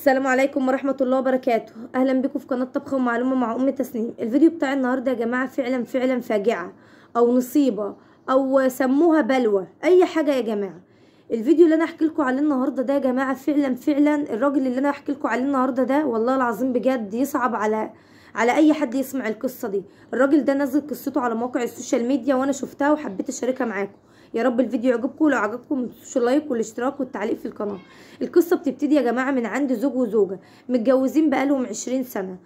السلام عليكم ورحمة الله وبركاته أهلا بكم في قناة طبخة ومعلومة مع أم تسنيم الفيديو بتاع النهاردة يا جماعة فعلا فعلا فاجعة أو نصيبة أو سموها بلوة أي حاجة يا جماعة الفيديو اللي أنا أحكي لكم عليه النهاردة ده يا جماعة فعلا فعلا الراجل اللي أنا أحكي لكم عليه النهاردة ده والله العظيم بجد يصعب على على اي حد يسمع القصه دي الراجل ده نزل قصته على موقع السوشيال ميديا وانا شفتها وحبيت اشاركها معاكم يا رب الفيديو يعجبكم لو عجبكم متنسوش اللايك والاشتراك والتعليق في القناه القصه بتبتدي يا جماعه من عند زوج وزوجه متجوزين بقالهم 20 سنه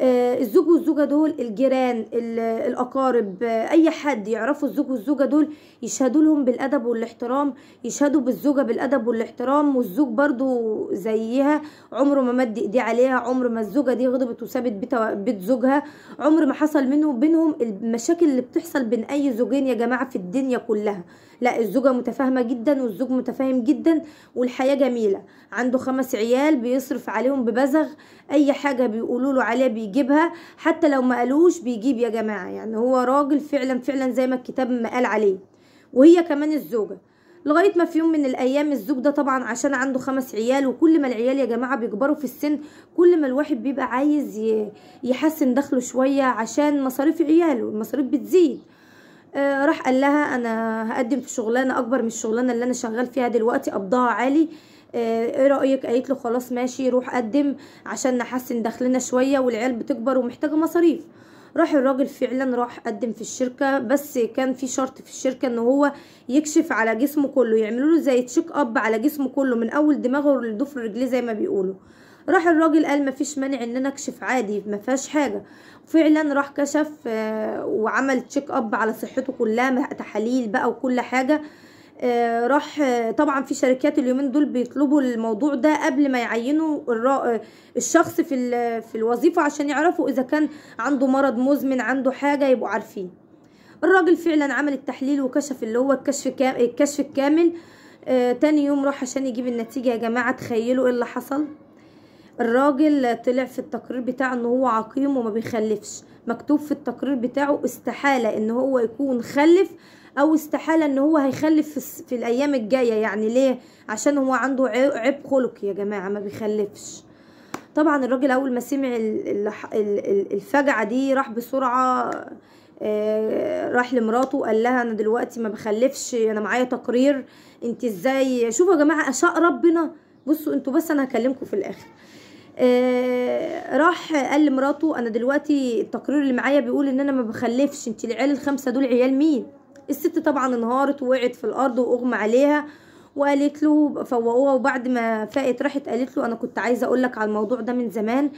آه، الزوج والزوجة دول الجيران الأقارب آه، أي حد يعرفوا الزوج والزوجة دول يشهدوا لهم بالأدب والاحترام يشهدوا بالزوجة بالأدب والاحترام والزوج برضو زيها عمره ما مد إيديه عليها عمر ما الزوجة دي غضبت وسابت بيت زوجها عمر ما حصل منه بينهم المشاكل اللي بتحصل بين أي زوجين يا جماعة في الدنيا كلها لا الزوجة متفاهمة جدا والزوج متفاهم جدا والحياة جميلة عنده خمس عيال بيصرف عليهم ببزغ أي حاجة بيقولوا له عليها بيجيبها حتى لو ما قالوش بيجيب يا جماعة يعني هو راجل فعلا فعلا زي ما الكتاب ما قال عليه وهي كمان الزوجة لغاية ما في يوم من الأيام الزوج ده طبعا عشان عنده خمس عيال وكل ما العيال يا جماعة بيكبروا في السن كل ما الواحد بيبقى عايز يحسن دخله شوية عشان مصاريف عياله المصاريف بتزيد آه راح قال لها انا هقدم في شغلانه اكبر من الشغلانه اللي انا شغال فيها دلوقتي قبضها عالي آه، ايه رايك قالت له خلاص ماشي روح قدم عشان نحسن دخلنا شويه والعيال بتكبر ومحتاجه مصاريف راح الراجل فعلا راح قدم في الشركة بس كان في شرط في الشركة ان هو يكشف على جسمه كله يعملوا له زي تشيك اب على جسمه كله من اول دماغه لضفر رجليه زي ما بيقولوا راح الراجل قال مفيش مانع ان انا اكشف عادي ما فيهاش حاجه فعلا راح كشف آه، وعمل تشيك اب على صحته كلها تحاليل بقى وكل حاجه آه، راح آه، طبعا في شركات اليومين دول بيطلبوا الموضوع ده قبل ما يعينوا آه، الشخص في في الوظيفه عشان يعرفوا اذا كان عنده مرض مزمن عنده حاجه يبقوا عارفين الراجل فعلا عمل التحليل وكشف اللي هو الكشف الكشف الكامل تاني يوم راح عشان يجيب النتيجه يا جماعه تخيلوا ايه اللي حصل الراجل طلع في التقرير بتاعه ان هو عقيم وما بيخلفش مكتوب في التقرير بتاعه استحاله ان هو يكون خلف او استحاله ان هو هيخلف في, في الايام الجايه يعني ليه عشان هو عنده عيب خلقي يا جماعه ما بيخلفش طبعا الراجل اول ما سمع الفجعه دي راح بسرعه آه، راح لمراته قال لها انا دلوقتي ما بخلفش انا معايا تقرير انت ازاي شوفوا يا جماعه اشاء ربنا بصوا انتوا بس انا هكلمكم في الاخر آه راح قال لمراته انا دلوقتي التقرير اللي معايا بيقول ان انا ما بخلفش انت العيال الخمسه دول عيال مين الست طبعا انهارت ووقعت في الارض واغمى عليها وقالت له فوقوها وبعد ما فاقت راحت قالت له انا كنت عايزه اقول لك على الموضوع ده من زمان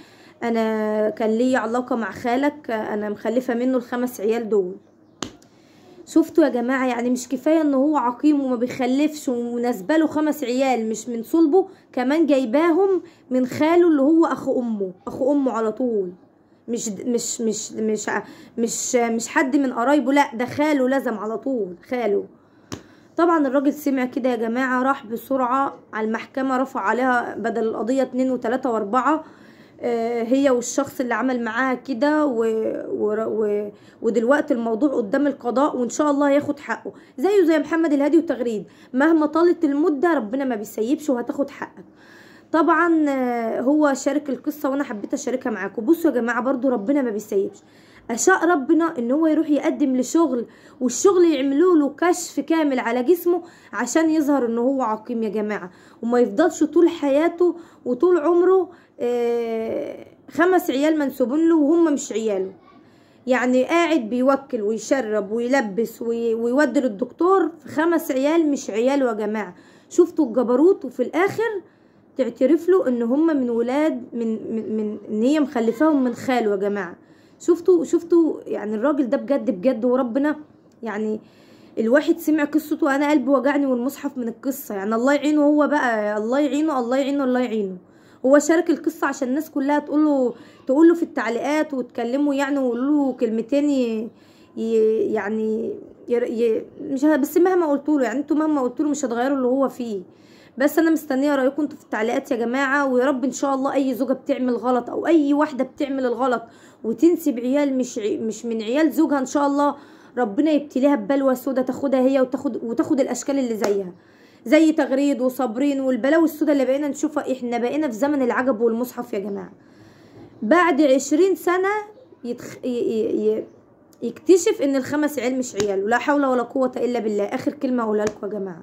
انا كان لي علاقه مع خالك انا مخلفه منه الخمس عيال دول شفتوا يا جماعه يعني مش كفايه ان هو عقيم وما بيخلفش ونسبه له خمس عيال مش من صلبه كمان جايباهم من خاله اللي هو اخو امه اخو امه على طول مش مش مش مش مش مش حد من قرايبه لا ده خاله لزم على طول خاله طبعا الراجل سمع كده يا جماعه راح بسرعه على المحكمه رفع عليها بدل القضيه اتنين وتلاته واربعه آه، هي والشخص اللي عمل معاها كده و... و... ودلوقتي الموضوع قدام القضاء وان شاء الله هياخد حقه زيه زي محمد الهادي وتغريد مهما طالت المده ربنا ما بيسيبش وهتاخد حقك طبعا آه، هو شارك القصة وانا حبيت اشاركها معاكم بصوا يا جماعة برضو ربنا ما بيسيبش أشاء ربنا إن هو يروح يقدم لشغل والشغل يعملوا له كشف كامل على جسمه عشان يظهر إن هو عقيم يا جماعة وما يفضلش طول حياته وطول عمره آه، خمس عيال منسوبين له وهم مش عياله يعني قاعد بيوكل ويشرب ويلبس ويودي للدكتور في خمس عيال مش عياله يا جماعة شفتوا الجبروت وفي الآخر تعترف له ان هم من ولاد من من, ان هي مخلفاهم من خاله يا جماعه شفتوا شفتوا يعني الراجل ده بجد بجد وربنا يعني الواحد سمع قصته وانا قلبي وجعني والمصحف من القصه يعني الله يعينه هو بقى الله يعينه الله يعينه الله يعينه هو شارك القصه عشان الناس كلها تقول له تقول له في التعليقات وتكلمه يعني ويقولوا له كلمتين ي... يعني ي... ي... مش بس مهما قلت له يعني انتوا مهما قلت له مش هتغيروا اللي هو فيه بس انا مستنيه رايكم انتوا في التعليقات يا جماعه ويا رب ان شاء الله اي زوجه بتعمل غلط او اي واحده بتعمل الغلط وتنسب عيال مش مش من عيال زوجها ان شاء الله ربنا يبتليها ببلوى سودا تاخدها هي وتاخد وتاخد الاشكال اللي زيها زي تغريد وصابرين والبلاوي السودا اللي بقينا نشوفها احنا بقينا في زمن العجب والمصحف يا جماعه بعد عشرين سنه يتخ... ي... ي... يكتشف ان الخمس عيال مش عيال ولا حول ولا قوه الا بالله اخر كلمه اقولها لكم يا جماعه